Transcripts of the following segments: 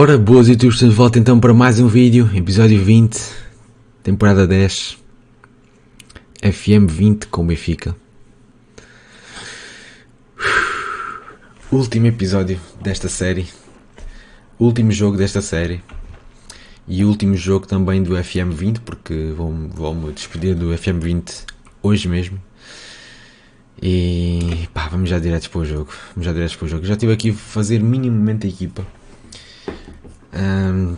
Ora, boas YouTube, estamos de volta então para mais um vídeo, episódio 20, temporada 10, FM 20 com Benfica. Último episódio desta série, último jogo desta série e último jogo também do FM 20, porque vou-me vou despedir do FM 20 hoje mesmo. E pá, vamos já direto para o jogo, vamos já direto para o jogo. Já estive aqui a fazer minimamente a equipa um,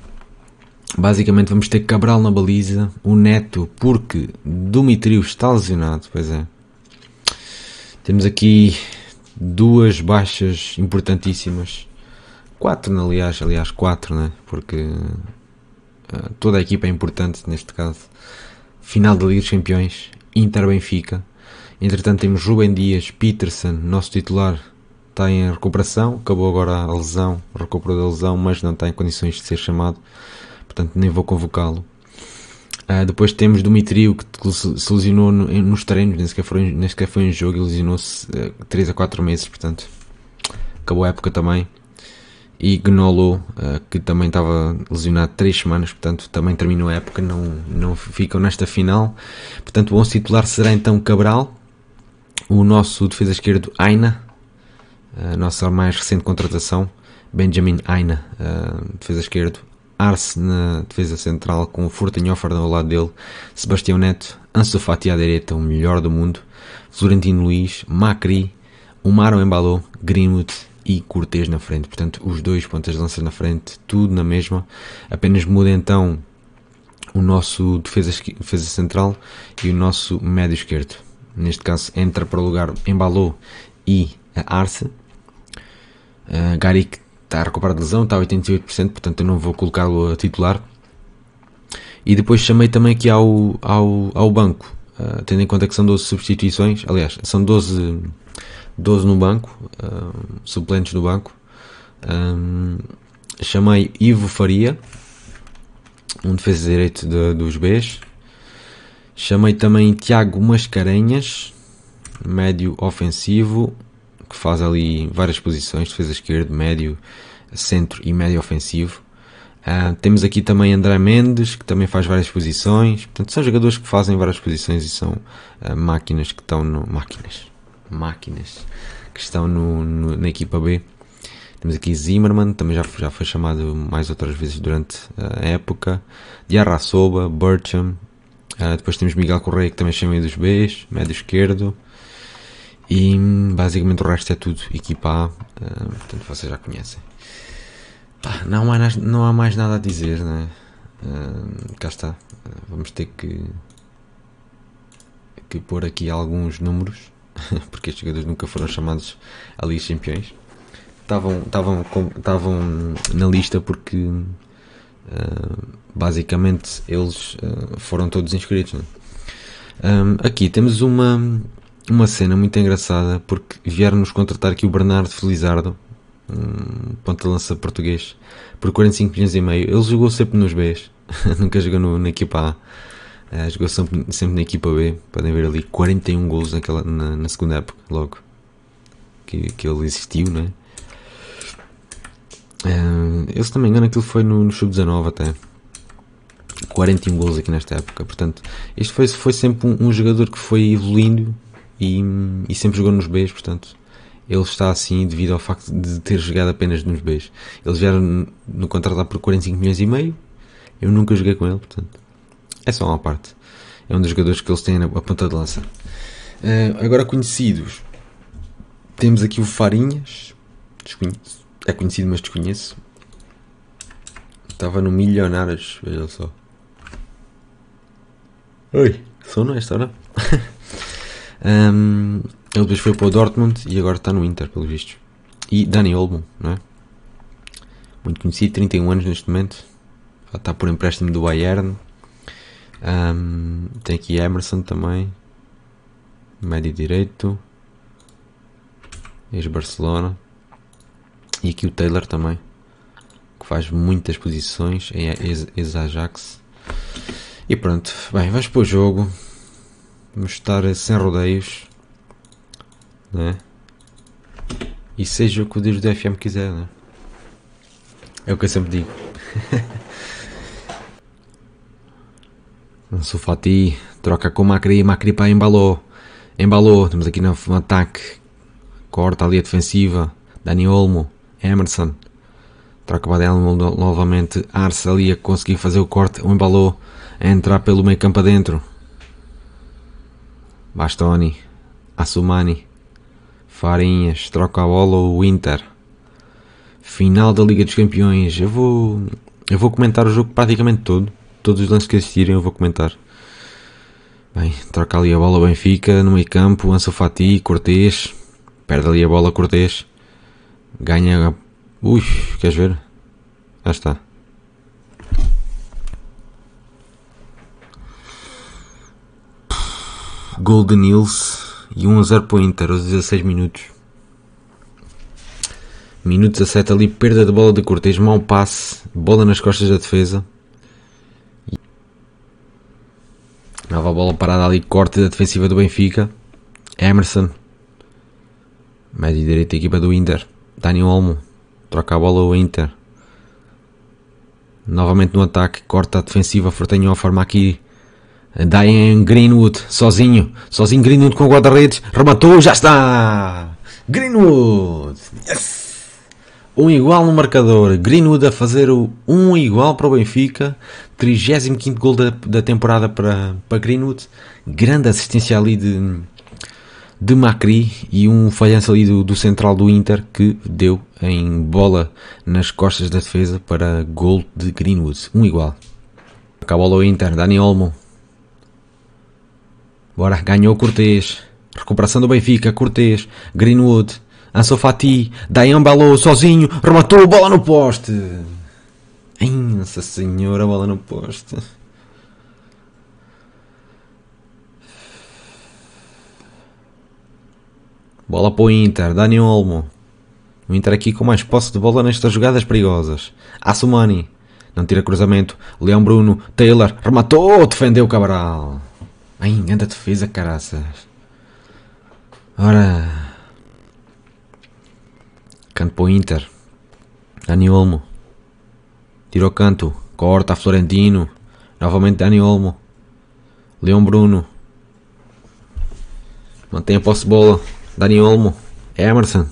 basicamente vamos ter Cabral na baliza, o Neto, porque Dumitrio está lesionado, pois é. Temos aqui duas baixas importantíssimas. Quatro, aliás, aliás, quatro, né? Porque uh, toda a equipa é importante neste caso. Final da Liga dos Campeões, Inter Benfica. Entretanto temos Rubem Dias, Peterson, nosso titular está em recuperação, acabou agora a lesão, recuperou da lesão, mas não está em condições de ser chamado, portanto nem vou convocá-lo. Uh, depois temos Dumitrio, que se lesionou no, nos treinos, nem sequer, foi, nem sequer foi em jogo, e lesionou-se uh, ah, 3 a 4 meses, portanto acabou a época também. E Gnolo, uh, que também estava lesionado 3 semanas, portanto também terminou a época, não, não ficam nesta final. Portanto, o 11 titular será então Cabral, o nosso defesa esquerdo Aina, a nossa mais recente contratação, Benjamin Aina, defesa esquerdo, Arce na defesa central, com o Fortanhofer ao lado dele, Sebastião Neto, Ansu Fati à direita, o melhor do mundo, Florentino Luiz, Macri, Umaro Embalou, Greenwood e Cortez na frente. Portanto, os dois pontas de lança na frente, tudo na mesma. Apenas muda então o nosso defesa, defesa central e o nosso médio esquerdo. Neste caso, entra para o lugar Embalou e Arce. Uh, Gary está a recuperar de lesão, está a 88%, portanto eu não vou colocá-lo a titular. E depois chamei também aqui ao, ao, ao banco, uh, tendo em conta que são 12 substituições, aliás, são 12, 12 no banco, uh, suplentes no banco. Um, chamei Ivo Faria, um defesa de direito de, dos Bs. Chamei também Tiago Mascarenhas, médio ofensivo que faz ali várias posições, defesa esquerda, médio, centro e médio ofensivo. Uh, temos aqui também André Mendes, que também faz várias posições. Portanto, são jogadores que fazem várias posições e são uh, máquinas que estão no. Máquinas. Máquinas que estão no, no, na equipa B. Temos aqui Zimmerman, também já, já foi chamado mais outras vezes durante ah, a época. Diarra Soba, Burcham. Uh, depois temos Miguel Correia, que também chama dos Bs, médio esquerdo. E basicamente o resto é tudo equipar eh, portanto vocês já conhecem. não, há mais, não há mais nada a dizer, né? cá está. Eh, vamos ter que, que pôr aqui alguns números, porque estes jogadores nunca foram chamados à Liga Campeões. Estavam, estavam, estavam na lista porque uh, basicamente eles uh, foram todos inscritos. Né? Um, aqui temos uma, uma cena muito engraçada porque vieram-nos contratar aqui o Bernardo Felizardo, um ponta-lança português, por 45 milhões e meio. Ele jogou sempre nos Bs, nunca jogou no, na equipa A, uh, jogou sempre, sempre na equipa B. Podem ver ali 41 golos naquela, na, na segunda época, logo que, que ele existiu, né? Uh, eu se não me engano, aquilo foi no, no Sub-19 até. 41 gols aqui nesta época. Portanto, este foi, foi sempre um, um, jogador que foi evoluindo e, e sempre jogou nos Bs, portanto ele está assim devido ao facto de ter jogado apenas nos Bs. Eles vieram no contrato lá por 45 milhões e meio. Eu nunca joguei com ele, portanto. É só uma parte. É um dos jogadores que eles têm na ponta de lança. Uh, agora conhecidos. Temos aqui o Farinhas. Desconheço. É conhecido, mas desconheço. Estava no Milionários, olha só. Oi, sou não é esta hora? Um, ele depois foi para o Dortmund e agora está no Inter, pelo visto E Dani Olmo, não é? Muito conhecido, 31 anos neste momento. Está por empréstimo do Bayern. Um, tem aqui Emerson também. Médio direito. Ex-Barcelona. E aqui o Taylor também. Que faz muitas posições. Ex-Ajax. E pronto. Bem, vamos para o jogo. Vamos estar sem rodeios. Né? E seja o que o Deus do FM quiser, né? É o que eu sempre digo. Fati, troca com Macri, Macri para embalou. Embalou, temos aqui no, ataque. Corta ali a defensiva. Dani Olmo, Emerson. Troca para Delmo novamente. Arce ali a conseguir fazer o corte. O embalou a entrar pelo meio campo adentro. Bastoni, Assumani, Farinhas, troca bola ou Inter. Final da Liga dos Campeões. Eu vou, eu vou comentar o jogo praticamente todo. Todos os lances que assistirem eu vou comentar. Bem, troca ali a bola Benfica, no meio campo, Ansu Fati, Cortês. Perde ali a bola Cortês. Ganha... Ui, queres ver? Ah está. gol de Nils e 1 a 0 para o Inter aos 16 minutos. Minuto 17 ali, perda de bola de Cortes, mau passe, bola nas costas da defesa. Nova bola parada ali, corte da defensiva do Benfica. Emerson. Médio direito, equipa do Inter. Daniel Olmo. Troca a bola ao Inter. Novamente no ataque, corta a defensiva, Fortenho a forma aqui Dá em Greenwood, sozinho. Sozinho Greenwood com o guarda-redes. Rematou, já está! Greenwood! Yes! Um igual no marcador. Greenwood a fazer o um igual para o Benfica. 35 gol da, da temporada para, para Greenwood. Grande assistência ali de, de Macri e um falhanço ali do, do central do Inter que deu em bola nas costas da defesa para gol de Greenwood. Um igual. Acabou o Inter. Dani Olmo Bora, ganhou Cortez. Recuperação do Benfica, Cortez, Greenwood, Ansu Fati, Dayan Balou, sozinho, rematou, bola no poste. nossa senhora, bola no poste. Bola para o Inter, Dani Olmo. O Inter aqui com mais posse de bola nestas jogadas perigosas. Assumani, não tira cruzamento. Leão Bruno, Taylor, rematou, defendeu Cabral. Ai, anda defesa, caraças. Ora. Canto para o Inter. Dani Olmo. Tira o canto. Corta a Florentino. Novamente Dani Olmo. Leão Bruno. Mantém a posse de bola. Dani Olmo. Emerson.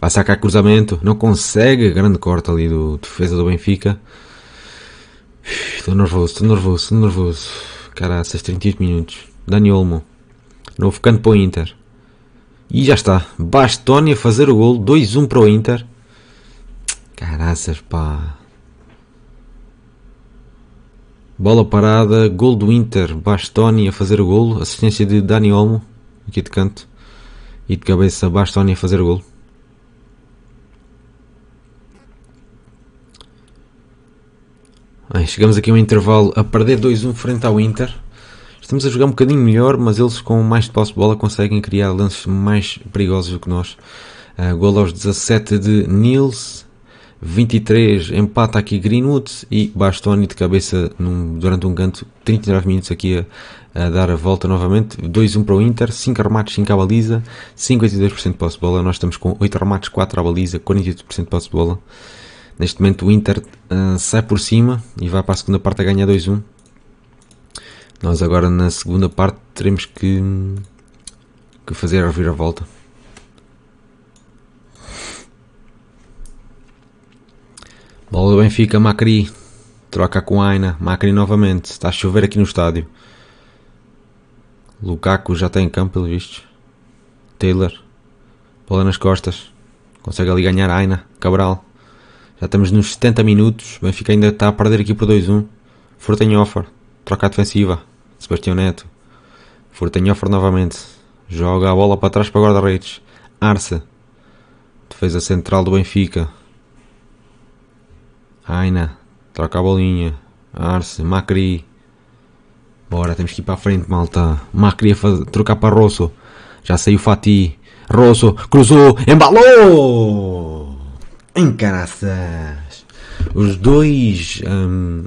Vai sacar cruzamento. Não consegue. Grande corte ali do defesa do Benfica. Estou nervoso, estou nervoso, estou nervoso. Caraças, 38 minutos. Dani Olmo. Novo canto para o Inter. E já está. Bastoni a fazer o gol. 2-1 para o Inter. Caraças, pá. Bola parada. Gol do Inter. Bastoni a fazer o gol. Assistência de Dani Olmo. Aqui de canto. E de cabeça Bastoni a fazer o gol. Bem, chegamos aqui a um intervalo a perder 2-1 frente ao Inter. Estamos a jogar um bocadinho melhor, mas eles com mais de posse de bola conseguem criar lances mais perigosos do que nós. Uh, gol aos 17 de Nils, 23 empata aqui Greenwood e Bastoni de cabeça num, durante um canto, 39 minutos aqui a, a dar a volta novamente. 2-1 para o Inter, 5 remates, 5 à baliza, 52% de posse de bola. Nós estamos com 8 remates, 4 à baliza, 48% de posse de bola. Neste momento o Inter uh, sai por cima e vai para a segunda parte a ganhar 2-1. Nós agora na segunda parte teremos que, que fazer a reviravolta. Bola do Benfica, Macri. Troca com Aina. Macri novamente. Está a chover aqui no estádio. Lukaku já está em campo, pelo visto. Taylor. Bola nas costas. Consegue ali ganhar Aina. Cabral. Já estamos nos 70 minutos. O Benfica ainda está a perder aqui por 2-1. Furtenhofer. troca defensiva. Sebastião Neto. Furtenhofer novamente. Joga a bola para trás para guarda-redes. Arce. Defesa central do Benfica. Aina. Troca a bolinha. Arce. Macri. Bora, temos que ir para a frente, malta. Macri a trocar para Rosso. Já saiu Fati. Rosso cruzou. Embalou! Em caraças! Os dois. Um,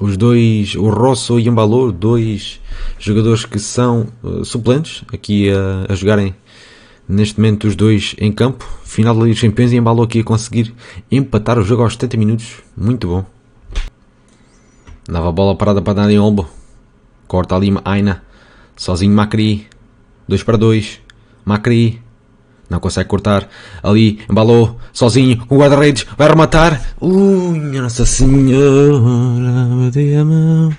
os dois, o Rosso e Embalo, dois jogadores que são uh, suplentes aqui a jogarem neste momento os dois em campo. Final da Liga dos Campeões e Embalo aqui a conseguir empatar o jogo aos 70 minutos. Muito bom. Dava a bola parada para Dani Olbo. Corta ali Aina. Sozinho Macri. 2 para 2. Macri. Não consegue cortar. Ali, embalou, sozinho, com o guarda-redes, vai rematar. Ui, Nossa Senhora, por a mão.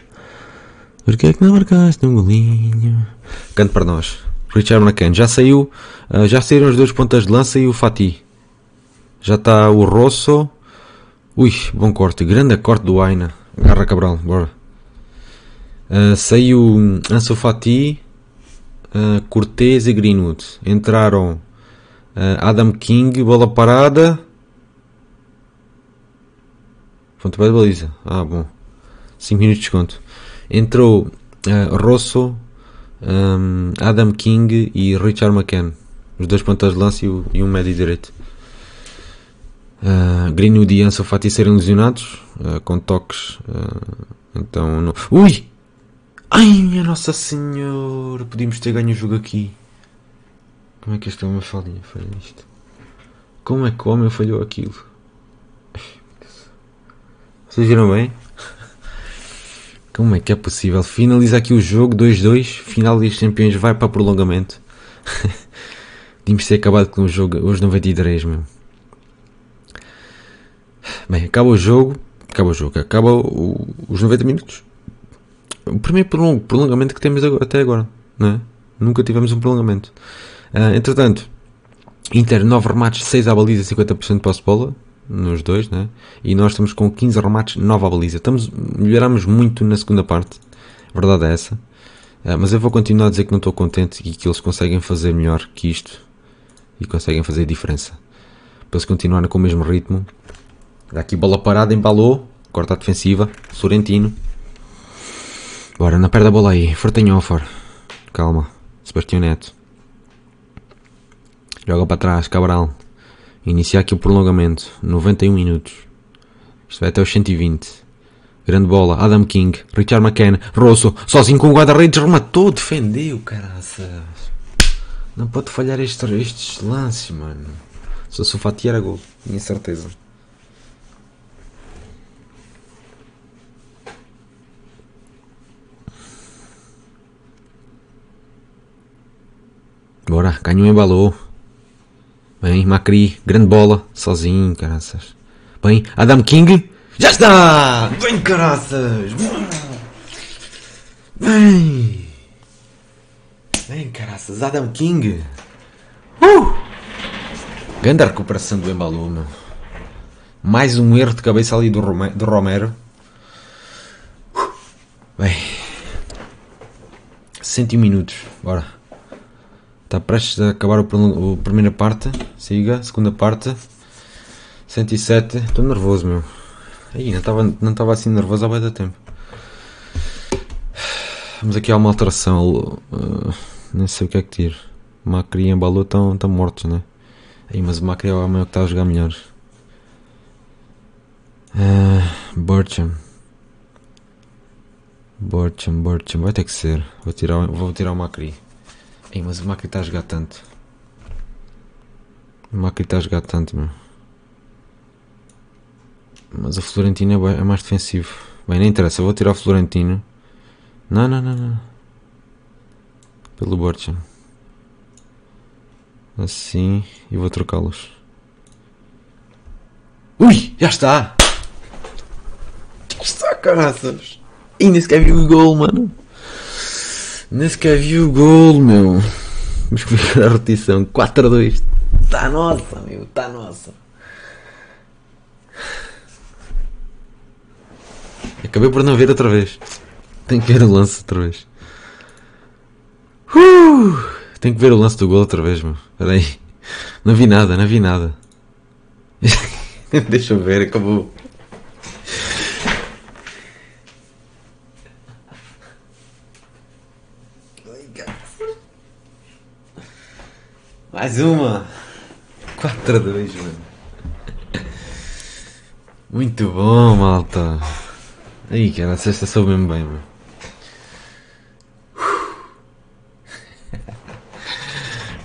Porquê é que não marcaste um golinho? Canto para nós. Richard Macan já saiu, ah, já saíram as duas pontas de lança e o Fati. Já está o Rosso. Ui, bom corte, grande corte do Aina. Garra Cabral, bora. Uh, saiu Ansu Fati, uh, Cortez e Greenwood. Entraram ah, Adam King, bola parada. Ponto de baliza. Ah, bom. 5 minutos de desconto. Entrou uh, Rosso, um, ah, Adam King e Richard McCann. Os dois pontos de lance e, e um médio direito. Uh, Greenwood e Ansu Fati serem lesionados uh, com toques. Uh, então não. Ui! Ai minha Nossa Senhora! Podíamos ter ganho o jogo aqui. Como é que esta uma falinha falha isto? Como é que o homem falhou aquilo? Vocês viram bem? Como é que é possível? Finaliza aqui o jogo 2-2. Final dos campeões vai para prolongamento. Tínhamos ter acabado com o jogo hoje 93, mesmo Bem, acaba o jogo. Acaba o jogo. Acaba o, os 90 minutos. O primeiro prolongamento que temos até agora, não é? Nunca tivemos um prolongamento. Ah, entretanto, Inter 9 remates, 6 à baliza, 50% de posse de bola nos dois, né? E nós estamos com 15 remates, 9 à baliza. Estamos, melhoramos muito na segunda parte, a verdade é essa. Uh, mas eu vou continuar a dizer que não estou contente e que eles conseguem fazer melhor que isto e conseguem fazer diferença. Para se continuarem com o mesmo ritmo. Daqui bola parada, embalou, corta a defensiva, Sorentino. Bora, não perde a bola aí, fora. Calma, Sebastião Neto. Joga para trás, Cabral. Iniciar aqui o prolongamento. 91 minutos. Isto vai até os 120. Grande bola. Adam King. Richard McKenna. Rosso. Sozinho com o guarda-redes. Rematou. Defendeu, caraças. Não pode falhar estes, estes lances, mano. Se eu Fati era gol. Tinha certeza. Bora. Canhão embalou. Bem, Macri, grande bola, sozinho, caraças. Bem, Adam King, já está! Bem, caraças! Bem! Bem, caraças, Adam King! Uh! Grande a recuperação do Embalume. Mais um erro de cabeça ali do, Rome do Romero. Uh! Bem. 101 minutos, bora. Está prestes a acabar o, primeira parte. Siga, segunda parte. 107. Estou nervoso, meu. Aí, não estava não assim nervoso há bem tempo. Vamos aqui a uma alteração. Uh, ah, não sei o que é que tiro. Macri e Embalo estão tão mortos, né? Aí, mas o Macri é o homem que está a jogar melhor. Uh, ah, Burcham. Burcham, Burcham. Vai ter que ser. Vou tirar, vou tirar o Macri. Ei, mas o Macri está a jogar tanto. O Macri está a jogar tanto, meu. Mas o Florentino é, bem, é mais defensivo. Bem, não interessa, eu vou tirar o Florentino. Não, não, não, não. Pelo Borja. Assim, e vou trocá-los. Ui, já está! Já está, caraças! Ainda sequer o gol, mano. Nem sequer vi o gol, meu. Mas que a repetição. 4 a 2. Tá nossa, meu. Tá nossa. Acabei por não ver outra vez. Tenho que ver o lance outra vez. Uh! Tenho que ver o lance do gol outra vez, meu. Peraí. Não vi nada, não vi nada. Deixa eu ver, acabou. Mais uma. 4 a 2, mano. Muito bom, malta. Aí, cara, a sexta soube mesmo bem, mano.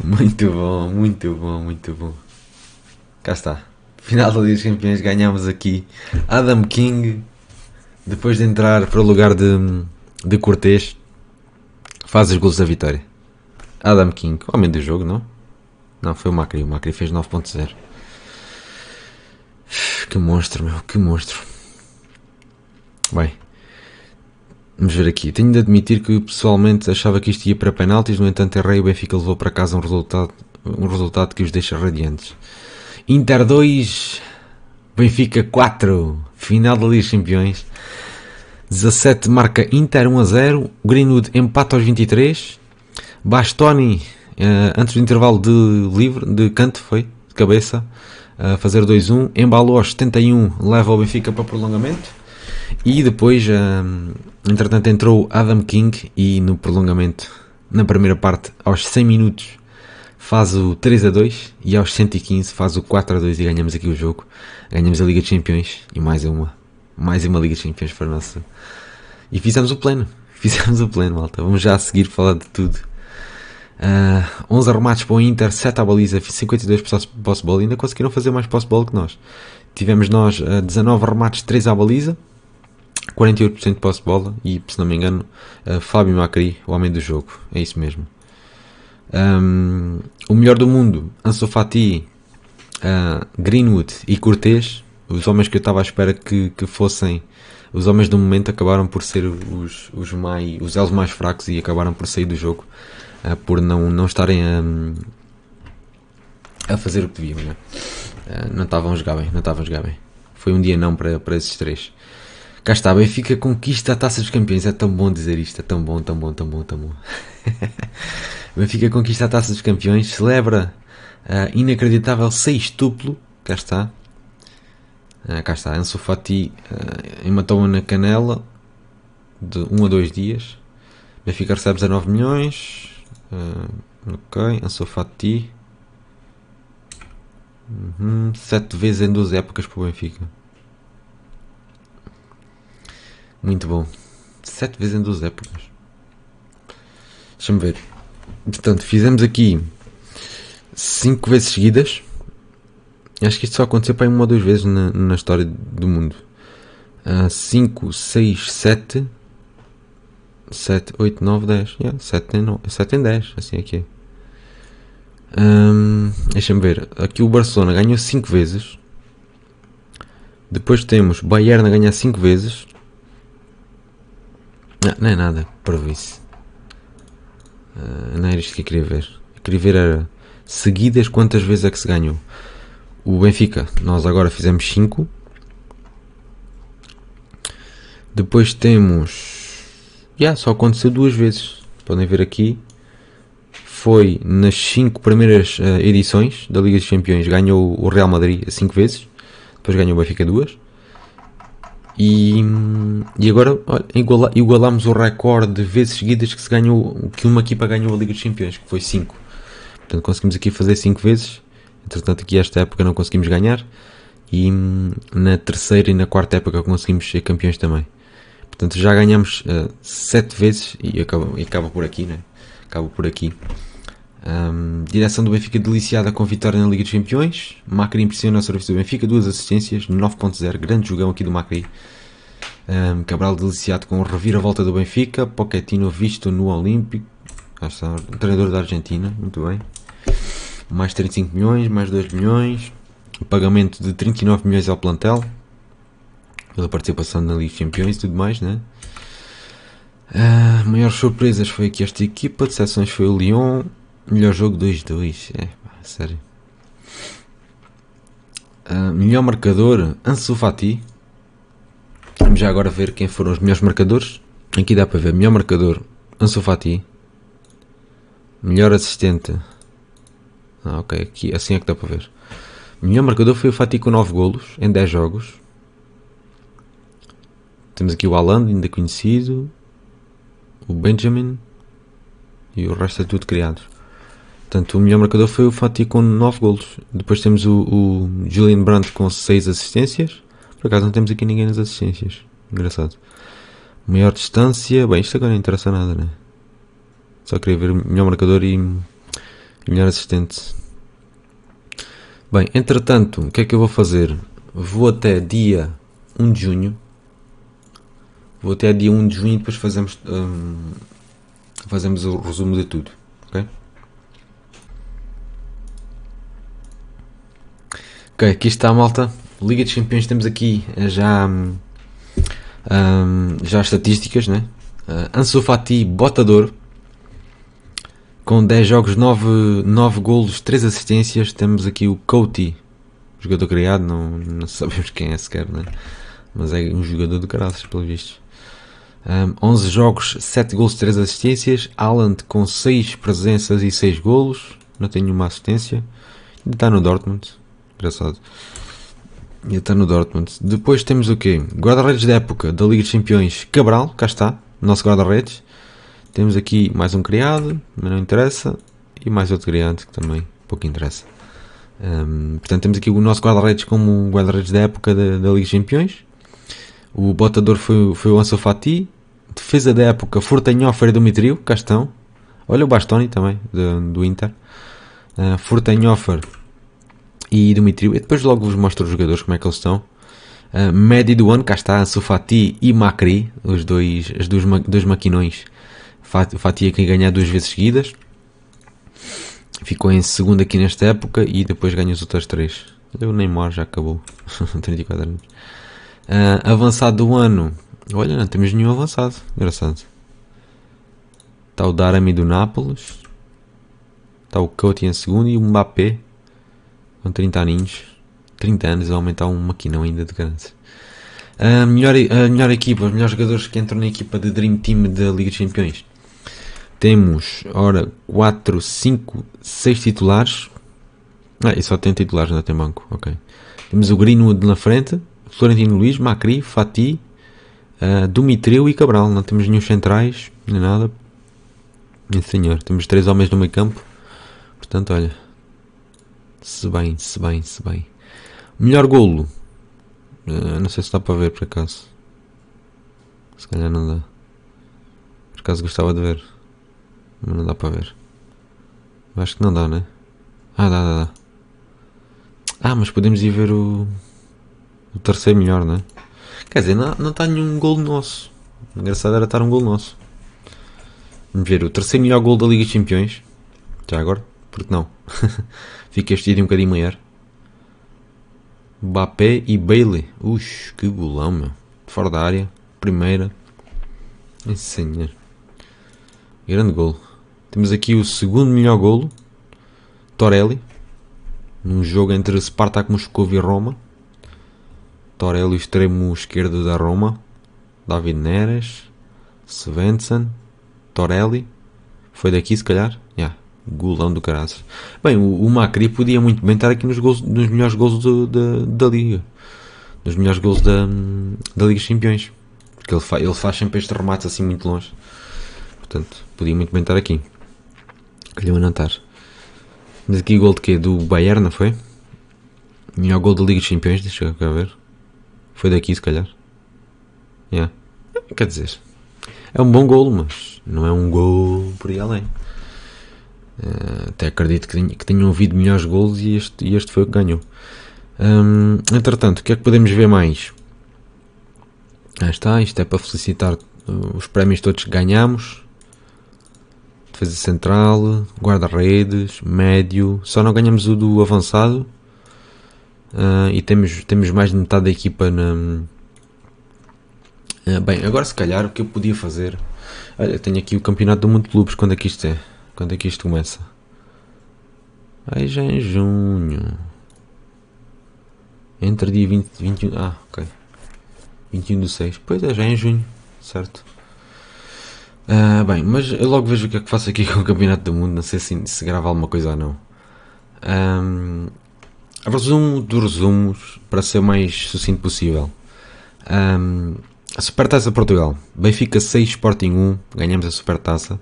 Muito bom, muito bom, muito bom. Cá está. Final da Liga dos Campeões, ganhámos aqui Adam King. Depois de entrar para o lugar de, de Cortês, faz os gols da vitória. Adam King, homem do jogo, não? Não, foi o Macri. O Macri fez 9.0. Que monstro, meu. Que monstro. Bem. Vamos ver aqui. Tenho de admitir que pessoalmente achava que isto ia para penaltis, no entanto errei o Benfica levou para casa um resultado, um resultado que os deixa radiantes. Inter 2, Benfica 4, final da Liga Campeões. 17 marca Inter 1 a 0, Greenwood empata aos 23, Bastoni eh, antes do intervalo de livre, de canto, foi? De cabeça, a fazer 2-1. Embalou aos 71, leva o Benfica para prolongamento. E depois, eh, entretanto, entrou Adam King e no prolongamento, na primeira parte, aos 100 minutos, faz o 3 a 2 e aos 115 faz o 4 a 2 e ganhamos aqui o jogo. Ganhamos a Liga dos Campeões e mais uma, mais uma Liga dos Campeões para nós. E fizemos o pleno, fizemos o pleno, malta. Vamos já a seguir falar de tudo Uh, ah, 11 remates para o Inter, 7 à baliza, 52 posse bola. Ainda conseguiram fazer mais posse bola que nós. Tivemos nós uh, 19 remates, 3 à baliza, 48% de posse bola. E se não me engano, uh, Fábio Macri, o homem do jogo. É isso mesmo. Um, o melhor do mundo, Ansu Fati, uh, Greenwood e Cortez. Os homens que eu estava à espera que, que fossem os homens do momento acabaram por ser os, os, mais, os elos mais fracos e acabaram por sair do jogo. Eh, por não, não estarem a, a fazer o que deviam. Né? não estavam a jogar bem, não estavam a jogar bem. Foi um dia não para, para esses três. Cá está, Benfica conquista a Taça dos Campeões. É tão bom dizer isto, é tão bom, tão bom, tão bom, tão bom. Benfica conquista a Taça dos Campeões, celebra uh, inacreditável sextuplo. Cá está. Uh, cá está, Enzo Fati uh, matou na canela de um a dois dias. Benfica recebe 19 milhões. Uh, ok, Ansu Fati. Uhum. Sete vezes em duas épocas para o Benfica. Muito bom. Sete vezes em duas épocas. Deixa-me ver. Portanto, fizemos aqui cinco vezes seguidas. Acho que isto só aconteceu para uma ou duas vezes na, na história do mundo. 5, 6, 7, 7, 8, 9, 10. Yeah, 7, tem 9, 7 tem 10, assim aqui. É que é. Hum, Deixa-me ver. Aqui o Barcelona ganhou 5 vezes. Depois temos Bayern a ganhar 5 vezes. Não, não é nada, previsto. Uh, ah, não era isto que eu queria ver. Eu queria ver era seguidas quantas vezes é que se ganhou. O Benfica, nós agora fizemos 5. Depois temos yeah, só aconteceu duas vezes. Podem ver aqui. Foi nas cinco primeiras uh, edições da Liga dos Campeões, ganhou o Real Madrid cinco vezes, depois ganhou o Benfica duas E, e agora olha, iguala, igualámos o recorde de vezes seguidas que, se ganhou, que uma equipa ganhou a Liga dos Campeões, que foi 5. Portanto, conseguimos aqui fazer 5 vezes. Entretanto, aqui esta época não conseguimos ganhar. E hum, na terceira e na quarta época conseguimos ser campeões também. Portanto, já ganhamos uh, eh, 7 vezes e acaba, e acaba por aqui, né? Acaba por aqui. Um, direção do Benfica deliciada com vitória na Liga dos Campeões. Macri impressiona o serviço do Benfica, duas assistências, 9.0. Grande jogão aqui do Macri. Um, Cabral deliciado com o reviravolta do Benfica. Pochettino visto no Olímpico. Ah, está, treinador da Argentina, muito bem. Mais 35 milhões, mais 2 milhões. O pagamento de 39 milhões ao plantel pela participação na Liga Campeões e tudo mais, né? Uh, ah, maiores surpresas foi aqui esta equipa, de seções foi o Lyon, melhor jogo 2-2, é, sério. Uh, melhor marcador, Ansu Fati. Vamos já agora ver quem foram os melhores marcadores. Aqui dá para ver, melhor marcador, Ansu Fati. Melhor assistente. Ah, ok, aqui, assim é que dá para ver. Melhor marcador foi o Fati com 9 golos em 10 jogos. Temos aqui o Alan, ainda conhecido, o Benjamin e o resto é tudo criados. Portanto, o melhor marcador foi o Fati com 9 golos. Depois temos o, o Julian Brandt com 6 assistências. Por acaso não temos aqui ninguém nas assistências. Engraçado. Maior distância. Bem, isto agora não interessa nada, né? Só queria ver o melhor marcador e, melhor assistente. Bem, entretanto, o que é que eu vou fazer? Vou até dia 1 de junho Vou até dia 1 de junho e depois fazemos, um, fazemos o resumo de tudo. Ok? Ok, aqui está a malta. Liga dos Campeões temos aqui eh, já, um, hum, já estatísticas, né? Uh, Ansu Fati, botador, com 10 jogos, 9, 9 golos, 3 assistências. Temos aqui o Couti, jogador criado, não, não sabemos quem é sequer, né? mas é um jogador de caraças, pelo visto. Um, 11 jogos, 7 golos, 3 assistências. Haaland com 6 presenças e 6 golos. Não tem nenhuma assistência. Ainda está no Dortmund. Engraçado. Ainda está no Dortmund. Depois temos o quê? Guarda-redes da época da Liga dos Campeões. Cabral, cá está. Nosso guarda-redes. Temos aqui mais um criado, mas não interessa. E mais outro criado que também pouco interessa. Um, portanto, temos aqui o nosso guarda-redes como guarda-redes da época da, da Liga dos Campeões. O botador foi, foi o Ansu Fati. Defesa da época, Fortanhó, Freire Domitriu, Castão. Olha o Bastoni também, de, do Inter. Uh, e Domitriu. E depois logo vos mostro os jogadores, como é que eles estão. Uh, Medi do ano, cá está, Ansu Fati e Macri, os dois, os dois, dois maquinões. Fati, é quem ganhar duas vezes seguidas. Ficou em segundo aqui nesta época e depois ganha os outras três. O Neymar já acabou, 34 anos. Uh, avançado do ano. Olha, não temos nenhum avançado. Engraçado. Está o Darami do Nápoles. Está o Coutinho em segundo e o Mbappé. Com 30 aninhos. 30 anos a aumentar um maquinão ainda de grande. A ah, melhor, a ah, melhor equipa, os melhores jogadores que entram na equipa de Dream Team da Liga dos Campeões. Temos, ora, 4, 5, 6 titulares. Ah, e só tem titulares, não tem banco. Ok. Temos o Greenwood na frente. Florentino Luiz, Macri, Fati, uh, eh, Dumitreu e Cabral. Não temos nenhum centrais, nem nada. Sim, senhor. Temos três homens no meio campo. Portanto, olha. Se bem, se bem, se bem. Melhor golo. Uh, não sei se dá para ver, por acaso. Se calhar não dá. Por acaso gostava de ver. Mas não dá para ver. Acho que não dá, né? Ah, dá, dá, dá. Ah, mas podemos ir ver o o terceiro é melhor, né? Quer dizer, não, está nenhum gol nosso. O engraçado era estar um gol nosso. Vamos ver, o terceiro melhor gol da Liga dos Campeões. Já agora, porque não? Fica este dia um bocadinho maior. Mbappé e Bailey. Ux, que golão, meu. Fora da área. Primeira. Ai, senhor. Grande golo. Temos aqui o segundo melhor golo. Torelli. Num jogo entre Spartak Moscou e Roma. Torelli, extremo esquerdo da Roma, David Neres, Svensson, Torelli, foi daqui se calhar? Yeah. Golão do caraças. Bem, o, o, Macri podia muito bem estar aqui nos, gols, nos melhores gols da, da Liga. Nos melhores gols da, da Liga dos Campeões. Porque ele, fa, ele faz sempre estes remates assim muito longe. Portanto, podia muito bem estar aqui. Calhou a notar. Mas aqui gol de quê? Do Bayern, não foi? Melhor gol da Liga dos Campeões, deixa eu ver. Foi daqui, se calhar. Yeah. Quer dizer, é um bom golo, mas não é um gol por aí além. Eh, até acredito que, que tenham ouvido melhores golos e este, e este foi o que ganhou. Um, entretanto, o que é que podemos ver mais? Ah, está, isto é para felicitar uh, os prémios todos que ganhamos. Defesa central, guarda-redes, médio. Só não ganhamos o do avançado Uh, e temos, temos mais de metade da equipa na. Uh, bem, agora se calhar o que eu podia fazer. Olha, tenho aqui o Campeonato do Mundo de Clubes. Quando é que isto é? Quando é que isto começa? Aí já é em junho. Entre dia 20 e 21. Ah, ok. 21 do 6. Pois é, já é em junho. Certo. Uh, bem, mas eu logo vejo o que é que faço aqui com o Campeonato do Mundo. Não sei se, se grava alguma coisa ou não. Um, Resumo dos resumos, para ser o mais sucinto possível. Um, a Supertaça Portugal. Benfica 6, Sporting 1. Ganhamos a Supertaça.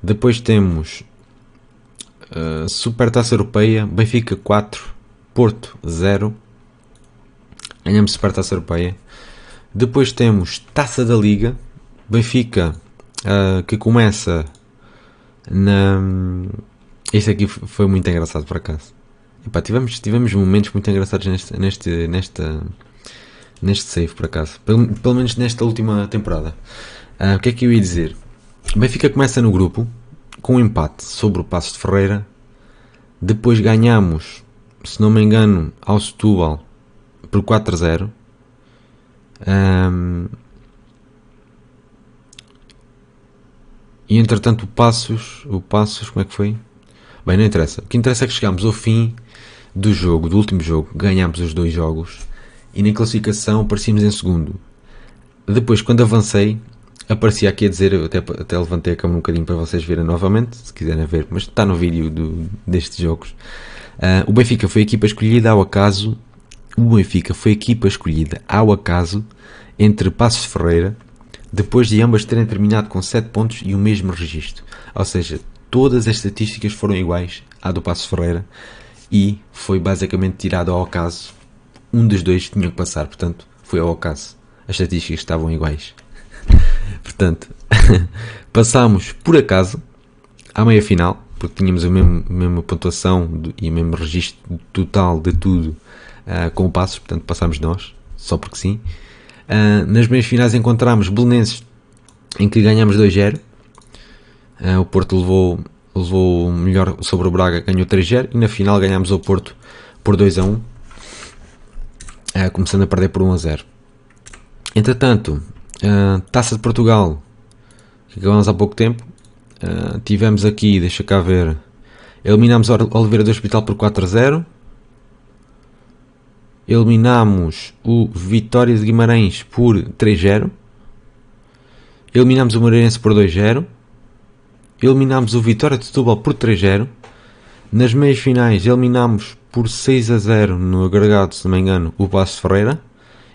Depois temos uh, Supertaça Europeia. Benfica 4, Porto 0. Ganhamos Supertaça Europeia. Depois temos Taça da Liga. Benfica uh, que começa na. Este aqui foi muito engraçado por acaso. Epá, tivemos, tivemos momentos muito engraçados neste, neste, nesta, neste save, por acaso. Pelo, pelo menos nesta última temporada. Uh, o que é que eu ia dizer? O Benfica começa no grupo com um empate sobre o Passo de Ferreira. Depois ganhamos, se não me engano, ao Setúbal por 4-0. Um, e entretanto o Passos, o Passos, como é que foi? Bem, não interessa. O que interessa é que chegámos ao fim do jogo, do último jogo, ganhámos os dois jogos e na classificação aparecíamos em segundo. Depois, quando avancei, aparecia aqui a dizer, até, até levantei a cama um bocadinho para vocês verem novamente, se quiserem ver, mas está no vídeo do, destes jogos. Uh, o Benfica foi a equipa escolhida ao acaso. O Benfica foi a equipa escolhida ao acaso entre Passos Ferreira, depois de ambas terem terminado com 7 pontos e o mesmo registro. Ou seja, todas as estatísticas foram iguais à do Passo Ferreira e foi basicamente tirado ao acaso. Um dos dois tinha que passar, portanto, foi ao acaso. As estatísticas estavam iguais. portanto, passámos por acaso à meia final, porque tínhamos a mesma, a mesma pontuação e o mesmo registro total de tudo uh, com o Passos, portanto, passámos nós, só porque sim. Uh, nas meias finais encontramos Belenenses, em que ganhamos 2-0, Uh, o Porto levou, levou melhor sobre o Braga, ganhou 3-0 e na final ganhámos o Porto por 2 a 1, uh, eh, começando a perder por 1 a 0. Entretanto, uh, Taça de Portugal, que acabamos há pouco tempo, tivemos aqui, deixa cá ver, eliminámos Oliveira do Hospital por 4 a 0. Eliminámos o Vitória de Guimarães por 3-0. Eliminámos o Moreirense por 2-0 eliminámos o Vitória de Setúbal por 3-0. Nas meias finais eliminámos por 6-0 no agregado, se não me engano, o Passo Ferreira.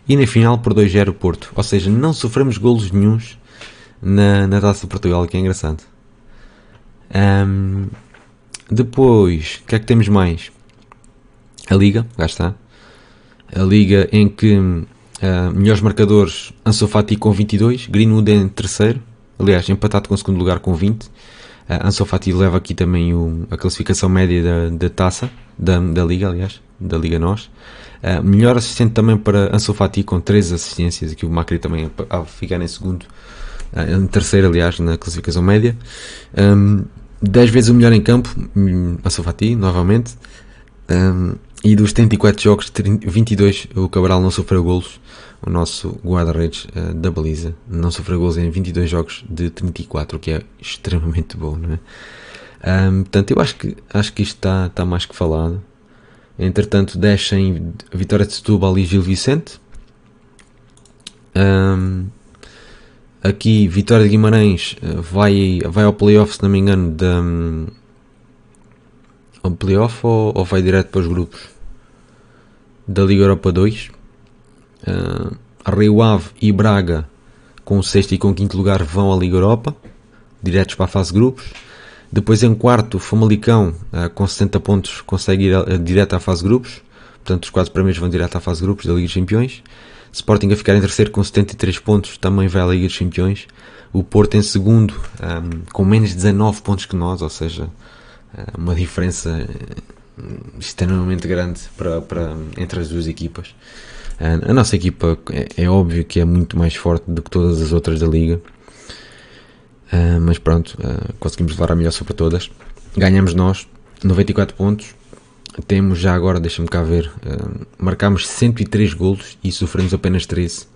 E na final por 2-0 o Porto. Ou seja, não sofremos golos nenhums na, na Taça de Portugal, que é engraçado. Um, depois, o que é que temos mais? A Liga, lá está. A Liga em que uh, melhores marcadores, Ansu Fati com 22, Greenwood em terceiro, aliás, empatado com o segundo lugar com 20. Uh, Ansu Fati leva aqui também o, a classificação média da, da taça, da, da, Liga, aliás, da Liga Nós. Uh, melhor assistente também para Ansu Fati, com 3 assistências. Aqui o Macri também a, a ficar em segundo, uh, em terceiro, aliás, na classificação média. Um, 10 vezes o melhor em campo, hum, Ansu Fati, novamente. Um, e dos 34 jogos, 22, o Cabral não sofreu golos o nosso guarda-redes uh, da baliza. Não sofreu gols em 22 jogos de 34, o que é extremamente bom, não é? Um, portanto, eu acho que, acho que isto está tá mais que falado. Entretanto, deixem a vitória de Setúbal e Gil Vicente. Um, aqui, Vitória de Guimarães eh, vai, vai ao playoff, se não me engano, de, um, ao playoff ou, ou vai direto para os grupos da Liga Europa 2. Ah, Rio Ave e Braga, com o sexto e com o quinto lugar, vão à Liga Europa, diretos para a fase de grupos. Depois, em quarto, Famalicão, uh, com 70 pontos, consegue ir uh, direto à fase de grupos. Portanto, os quatro primeiros vão direto à fase de grupos da Liga dos Campeões. Sporting a ficar em terceiro com 73 pontos, também vai à Liga dos Campeões. O Porto em segundo, um, ah, com menos 19 pontos que nós, ou seja, uma diferença extremamente grande para, para, entre as duas equipas. Eh, a nossa equipa é, é óbvio que é muito mais forte do que todas as outras da liga. Uh, mas pronto, uh, conseguimos levar a melhor sobre todas. Ganhamos nós, 94 pontos. Temos já agora, deixa-me cá ver, uh, marcámos 103 golos e sofremos apenas 13.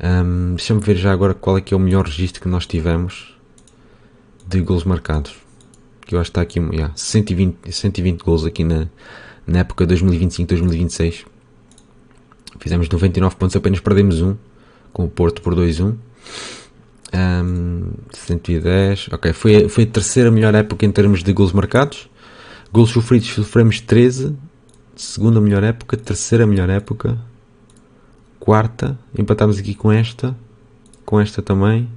Um, ehm, deixa-me ver já agora qual é que é o melhor registro que nós tivemos de golos marcados. Que eu acho que está aqui, yeah, 120, 120 golos aqui na, na época 2025-2026. Fizemos 99 pontos, apenas perdemos um, com o Porto por 2-1. Um, 110, ok. Foi, foi a terceira melhor época em termos de gols marcados. Gols sofridos, sofremos 13. Segunda melhor época, terceira melhor época, quarta. Empatámos aqui com esta, com esta também.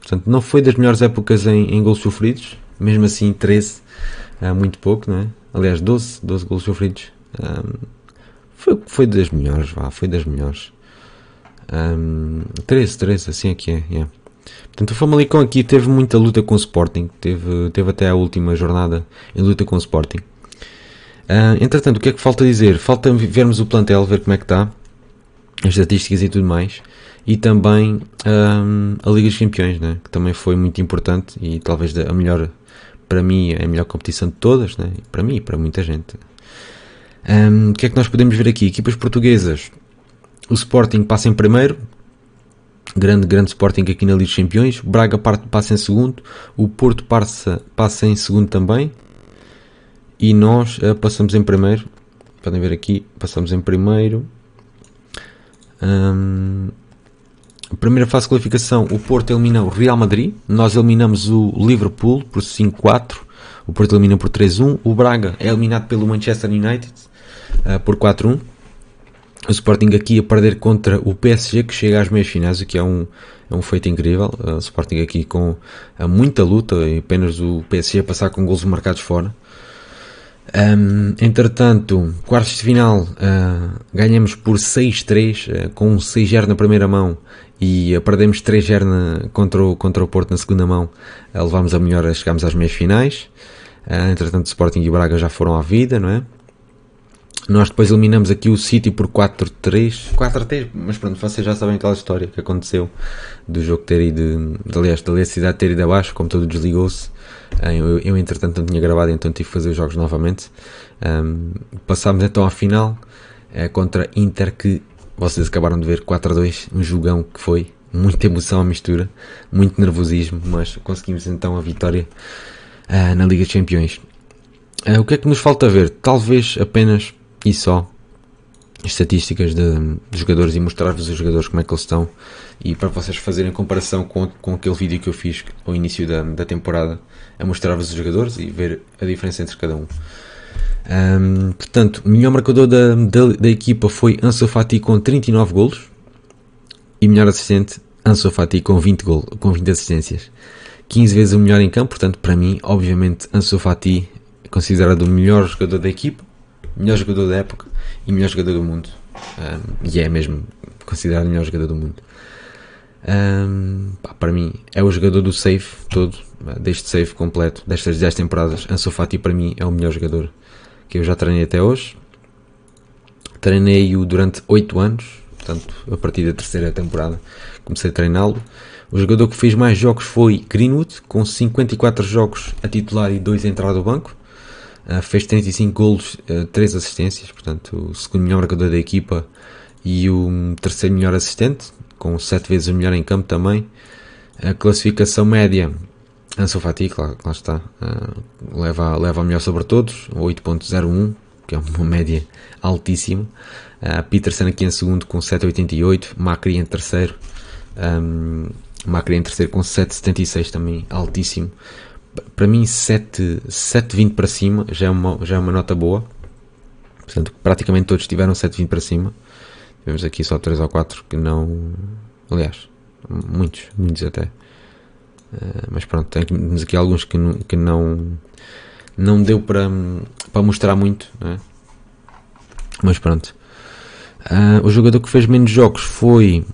Portanto, não foi das melhores épocas em, em gols sofridos, mesmo assim 13 é ah, muito pouco, não é? Aliás, 12, 12 gols sofridos. Um, foi, foi das melhores, vá, foi das melhores. Um, 13, 13, assim é que é. Yeah. Portanto, o Famalicão aqui teve muita luta com o Sporting, teve, teve até a última jornada em luta com o Sporting. Uh, entretanto, o que é que falta dizer? Falta vermos o plantel, ver como é que está, as estatísticas e tudo mais, e também um, a Liga dos Campeões, né? que também foi muito importante e talvez a melhor, para mim, a melhor competição de todas, né? para mim e para muita gente. Um, o que é que nós podemos ver aqui? Equipas portuguesas. O Sporting passa em primeiro. Grande, grande Sporting aqui na Liga dos Campeões. Braga passa em segundo. O Porto passa, passa em segundo também. E nós uh, passamos em primeiro. Podem ver aqui, passamos em primeiro. Um, primeira fase de qualificação, o Porto elimina o Real Madrid. Nós eliminamos o Liverpool por 5-4. O Porto elimina por 3-1. O Braga é eliminado pelo Manchester United eh, por 4-1. O Sporting aqui a perder contra o PSG, que chega às meias finais, o que é um, é um feito incrível. Eh, o Sporting aqui com eh, muita luta e apenas o PSG a passar com gols marcados fora. Um, ehm, entretanto, quartos de final uh, ganhamos por 6-3, uh, com 6-0 na primeira mão e uh, perdemos 3-0 contra o, contra o Porto na segunda mão. levámos a melhor, chegámos às meias finais. entretanto, Sporting e Braga já foram à vida, não é? Nós depois eliminamos aqui o City por 4-3. 4-3, mas pronto, vocês já sabem aquela história que aconteceu do jogo ter ido. Aliás, da cidade ter ido abaixo, como todo desligou-se. Ah, eu, eu, entretanto, não tinha gravado, então tive que fazer os jogos novamente. Um, passámos então à final é, contra Inter, que vocês acabaram de ver 4-2, um jogão que foi. Muita emoção à mistura, muito nervosismo, mas conseguimos então a vitória uh, na Liga dos Campeões. Uh, o que é que nos falta ver? Talvez apenas aqui só estatísticas de, de jogadores e mostrar-vos os jogadores como é que eles estão e para vocês fazerem comparação com, com aquele vídeo que eu fiz ao início da, da temporada a mostrar-vos os jogadores e ver a diferença entre cada um. Um, portanto, o melhor marcador da, da, da, equipa foi Ansu Fati com 39 golos e melhor assistente Ansu Fati com 20, gol com 20 assistências. 15 vezes o melhor em campo, portanto, para mim, obviamente, Ansu Fati é considerado o melhor jogador da equipa melhor jogador da época e melhor jogador do mundo. Um, e é mesmo considerado o melhor jogador do mundo. Um, pá, para mim, é o jogador do safe todo, ah, deste safe completo, destas 10 temporadas. Ansu Fati, para mim, é o melhor jogador que eu já treinei até hoje. Treinei-o durante 8 anos, portanto, a partir da terceira temporada comecei a treiná-lo. O jogador que fez mais jogos foi Greenwood, com 54 jogos a titular e 2 a entrar do banco. Eh, fez 35 golos, 3 eh, assistências, portanto, o segundo melhor marcador da equipa e o terceiro melhor assistente, com 7 vezes o melhor em campo também. A classificação média, Ansu Fati, claro, lá está, eh, leva, leva a melhor sobre todos, 8.01, que é uma média altíssima. Peterson aqui em segundo com 7.88, Macri em terceiro, um, ehm, Macri em terceiro com 7.76 também, altíssimo para mim 7,20 para cima já é, uma, já é uma nota boa. Portanto, praticamente todos tiveram 7,20 para cima. Tivemos aqui só 3 ou 4 que não. Aliás, muitos, muitos até. Uh, mas pronto, temos aqui alguns que não, que não, não deu para, para mostrar muito, né? mas pronto. Uh, o jogador que fez menos jogos foi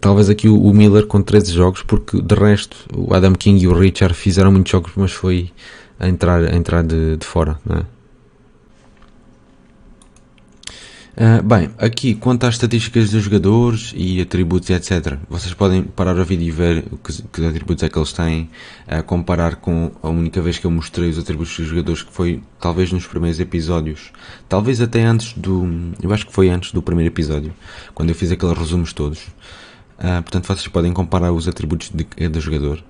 talvez aqui o, o, Miller com 13 jogos, porque de resto o Adam King e o Richard fizeram muitos jogos, mas foi a entrar, a entrar de, de fora, né Uh, bem, aqui quanto às estatísticas dos jogadores e atributos, etc., vocês podem parar o vídeo e ver que, que atributos é que eles têm, a uh, comparar com a única vez que eu mostrei os atributos dos jogadores, que foi talvez nos primeiros episódios, talvez até antes do. Eu acho que foi antes do primeiro episódio, quando eu fiz aqueles resumos todos. Uh, portanto, vocês podem comparar os atributos de cada jogador.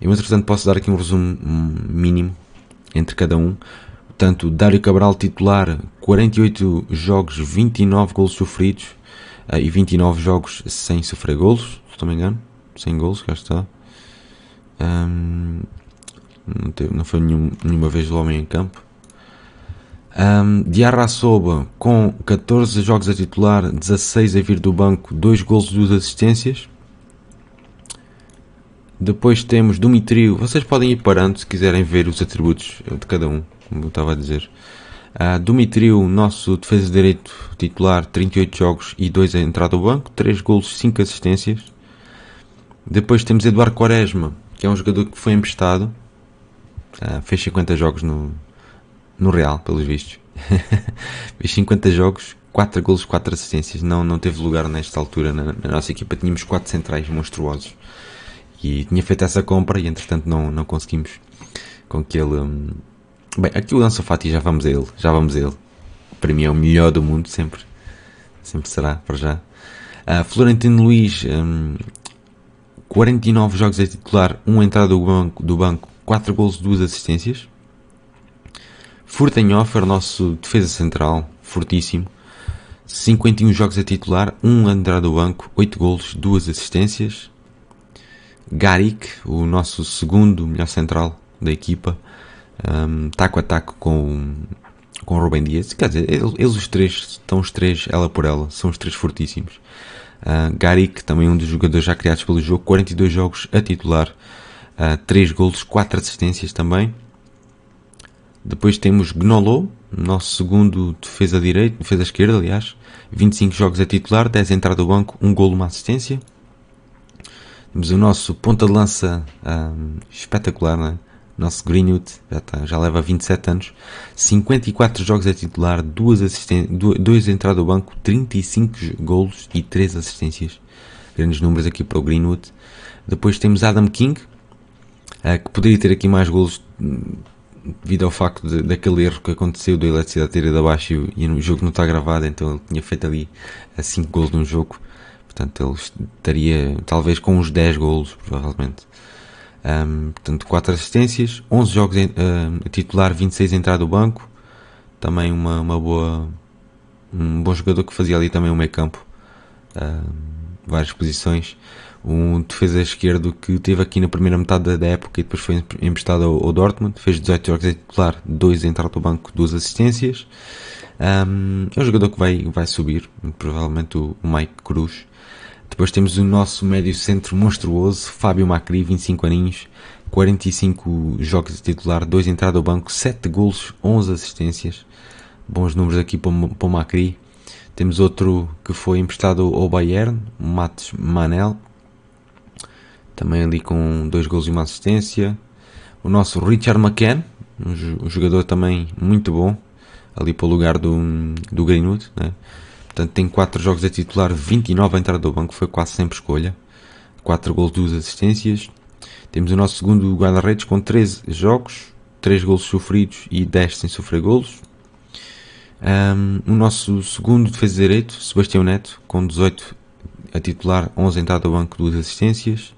Eu, entretanto, posso dar aqui um resumo mínimo entre cada um. Portanto, Dário Cabral titular, 48 jogos, 29 golos sofridos uh, e 29 jogos sem sofrer golos, se não me engano. Sem golos, cá está. Um, não, teve, não foi nenhum, nenhuma vez o homem em campo. Um, Diarra Soba com 14 jogos a titular, 16 a vir do banco, 2 gols e 2 assistências. Depois temos Dumitrio. Vocês podem ir parando se quiserem ver os atributos de cada um, como eu estava a dizer. Uh, Dumitrio, nosso defesa de direito titular, 38 jogos e 2 a entrada do banco, 3 golos, 5 assistências. Depois temos Eduardo Quaresma, que é um jogador que foi emprestado, uh, fez 50 jogos no, no Real, pelos vistos. Fez 50 jogos, 4 golos, 4 assistências. Não, não teve lugar nesta altura na, na nossa equipa. Tínhamos 4 centrais monstruosos. E tinha feito essa compra e entretanto não, não conseguimos com que ele... Hum... Bem, aqui o Dan Fati já vamos a ele, já vamos a ele. Para mim é o melhor do mundo, sempre. Sempre será, para já. Uh, Florentino Luiz, um, 49 jogos a titular, 1 entrada do banco, do banco 4 golos, 2 assistências. Furtenhofer, o nosso defesa central, fortíssimo. 51 jogos a titular, 1 um andrado do banco, 8 golos, 2 assistências. Garrick, o nosso segundo melhor central da equipa, um, taco a taco com, com Rubem Dias. Quer dizer, eles, eles os três estão os três, ela por ela, são os três fortíssimos. Uh, também um dos jogadores já criados pelo jogo, 42 jogos a titular, uh, ah, 3 golos, 4 assistências também. Depois temos Gnolo, nosso segundo defesa direito, defesa esquerda, aliás. 25 jogos a titular, 10 a entrar do banco, um golo, uma assistência. Temos o nosso ponta de lança um, espetacular, não é? Nosso Greenwood, já, tá, já leva 27 anos. 54 jogos a titular, 2, assisten 2 entrar do banco, 35 golos e 3 assistências. Grandes números aqui para o Greenwood. Depois temos Adam King, eh, que poderia ter aqui mais golos hum, devido ao facto de, daquele erro que aconteceu da eletricidade ter ido abaixo e, e o jogo não está gravado, então ele tinha feito ali 5 eh, gols num jogo. Portanto, ele estaria talvez com uns 10 golos, provavelmente. Um, portanto, 4 assistências, 11 jogos em, uh, titular, 26 entrada entrar do banco. Também uma, uma boa, um bom jogador que fazia ali também o meio campo. Uh, várias posições um defesa esquerdo que teve aqui na primeira metade da época e depois foi emprestado ao, Dortmund, fez 18 jogos de é titular, 2 entrar do banco, 2 assistências. Um, é um jogador que vai, vai subir, provavelmente o, o Mike Cruz. Depois temos o nosso médio centro monstruoso, Fábio Macri, 25 aninhos, 45 jogos de titular, 2 entrada ao banco, 7 golos, 11 assistências. Bons números aqui para, para o Macri. Temos outro que foi emprestado ao Bayern, Matos Manel, também ali com dois gols e uma assistência. O nosso Richard McCann, um jogador também muito bom, ali para o lugar do, do Greenwood. Né? Portanto, tem 4 jogos a titular, 29 a entrada do banco, foi quase sempre escolha. 4 gols, e 2 assistências. Temos o nosso segundo guarda-redes com 13 jogos, 3 gols sofridos e 10 sem sofrer golos. Um, o nosso segundo defesa direito, Sebastião Neto, com 18 a titular, 11 a entrada do banco, 2 assistências.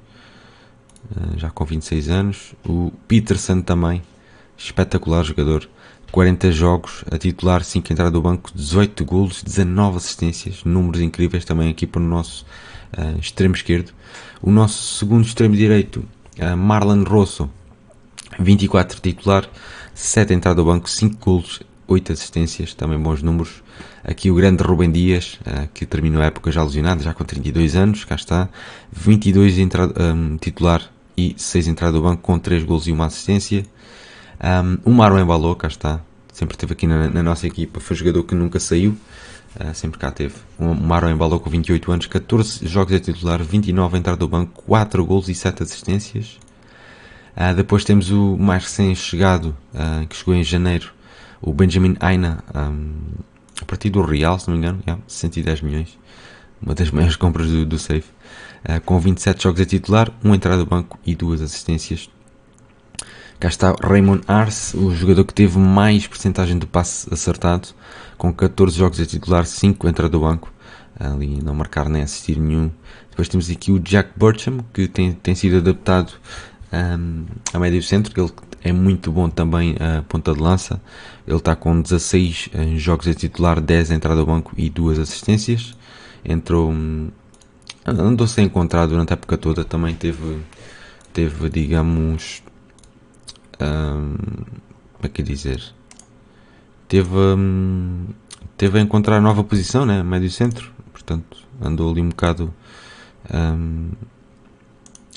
Eh, já com 26 anos. O Peterson também, espetacular jogador. 40 jogos a titular, 5 entrada do banco, 18 golos, 19 assistências, números incríveis também aqui para o nosso uh, extremo esquerdo. O nosso segundo extremo direito, uh, Marlon Rosso, 24 titular, 7 entrada do banco, 5 golos, 8 assistências, também bons números. Aqui o grande Rubem Dias, que terminou a época já lesionado, já com 32 anos, cá está. 22 entrada, um, titular, e 6 entradas do banco com 3 gols e uma assistência. Um, o Marwan embalou, cá está, sempre esteve aqui na, na, nossa equipa, foi jogador que nunca saiu, uh, sempre cá teve. O Maro embalou com 28 anos, 14 jogos a é titular, 29 a entrar do banco, 4 gols e 7 assistências. Uh, depois temos o mais recém-chegado, uh, que chegou em janeiro, o Benjamin Aina, um, a partir do Real, se não me engano, yeah, 110 milhões uma das maiores compras do, do Safe, uh, com 27 jogos a titular, uma entrada do banco e duas assistências. Cá está Raymond Arce, o jogador que teve mais percentagem de passe acertado, com 14 jogos a titular, 5 entrada do banco, ali não marcar nem assistir nenhum. Depois temos aqui o Jack Burcham, que tem, tem sido adaptado um, a médio centro, que ele é muito bom também a ponta de lança. Ele está com 16 eh, jogos a titular, 10 entrada ao banco e 2 assistências entrou. Hum, andou sem encontrar durante a época toda, também teve, teve digamos. Hum, como é que é dizer? Teve, hum, teve a encontrar nova posição, né? Médio centro, portanto, andou ali um bocado hum,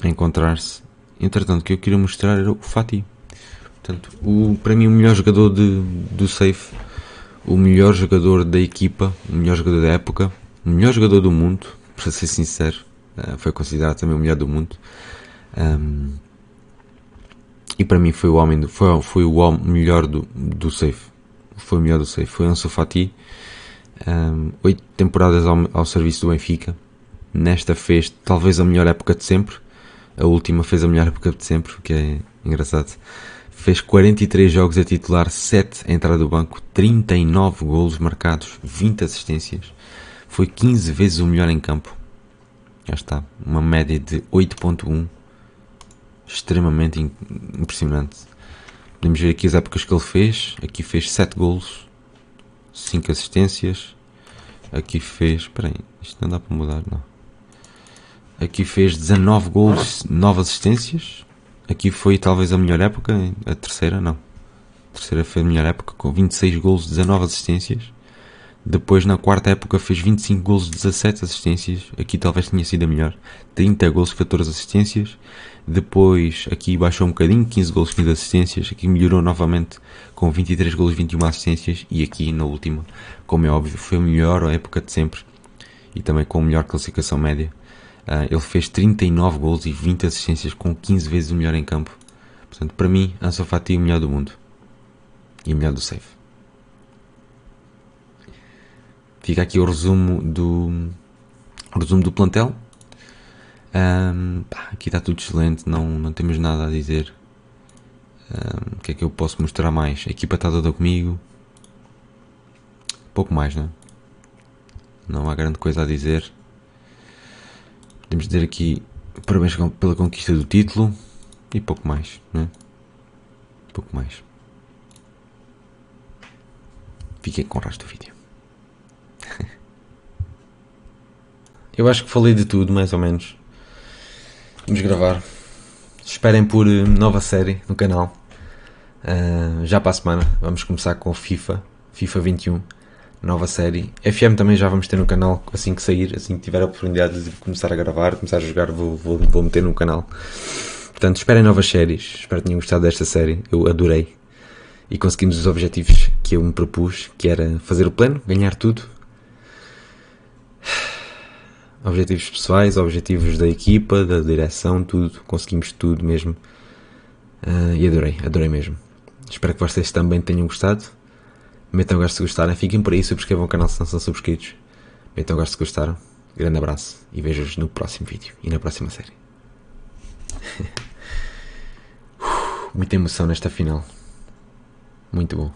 a encontrar-se. Entretanto, o que eu queria mostrar era o Fati. Portanto, o, para mim, o melhor jogador de, do safe, o melhor jogador da equipa, o melhor jogador da época, o melhor jogador do mundo, para ser sincero, eh, foi considerado também o melhor do mundo. Um, e para mim foi o homem do, foi, foi o homem melhor do, do safe. Foi o melhor do safe. Foi Ansu Fati. Um, oito temporadas ao, ao serviço do Benfica. Nesta fez talvez a melhor época de sempre. A última fez a melhor época de sempre, o que é engraçado. Fez 43 jogos a titular, 7 a entrada do banco, 39 golos marcados, 20 assistências foi 15 vezes o melhor em campo. Já está, uma média de 8.1, extremamente impressionante. Podemos ver aqui as épocas que ele fez, aqui fez 7 golos, 5 assistências, aqui fez, espera aí, isto não dá para mudar, não. Aqui fez 19 golos, 9 assistências, aqui foi talvez a melhor época, a terceira não. A terceira foi a melhor época, com 26 golos, 19 assistências. Depois, na quarta época, fez 25 gols 17 assistências. Aqui talvez tenha sido a melhor. 30 e 14 assistências. Depois, aqui baixou um bocadinho, 15 gols 15 assistências. Aqui melhorou novamente com 23 gols 21 assistências. E aqui, na última, como é óbvio, foi a melhor época de sempre. E também com a melhor classificação média. Uh, ele fez 39 gols e 20 assistências com 15 vezes o melhor em campo. Portanto, para mim, Ansu Fati é o melhor do mundo. E o melhor do save. Fica aqui o resumo do, o resumo do plantel. Um, pá, aqui está tudo excelente, não, não temos nada a dizer. o que é que eu posso mostrar mais? A equipa está toda comigo. Pouco mais, não é? Não há grande coisa a dizer. Podemos dizer aqui parabéns pela conquista do título e pouco mais, né? Pouco mais. Fiquem com o resto do vídeo. Eu acho que falei de tudo, mais ou menos. Vamos gravar. Esperem por eh, nova série no canal. Uh, já para a semana vamos começar com FIFA, FIFA 21, nova série. FM também já vamos ter no canal assim que sair, assim que tiver a oportunidade de começar a gravar, começar a jogar, vou, vou, vou meter no canal. Portanto, esperem novas séries. Espero que tenham gostado desta série. Eu adorei. E conseguimos os objetivos que eu me propus, que era fazer o plano, ganhar tudo objetivos pessoais, objetivos da equipa, da direção, tudo, conseguimos tudo mesmo. Uh, e adorei, adorei mesmo. Espero que vocês também tenham gostado. Metam gosto se gostarem, fiquem por aí, subscrevam o canal se não são subscritos. Metam gosto se gostaram. Grande abraço e vejo-vos no próximo vídeo e na próxima série. Uh, muita emoção nesta final. Muito bom.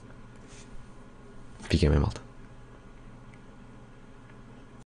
Fiquem bem, malta.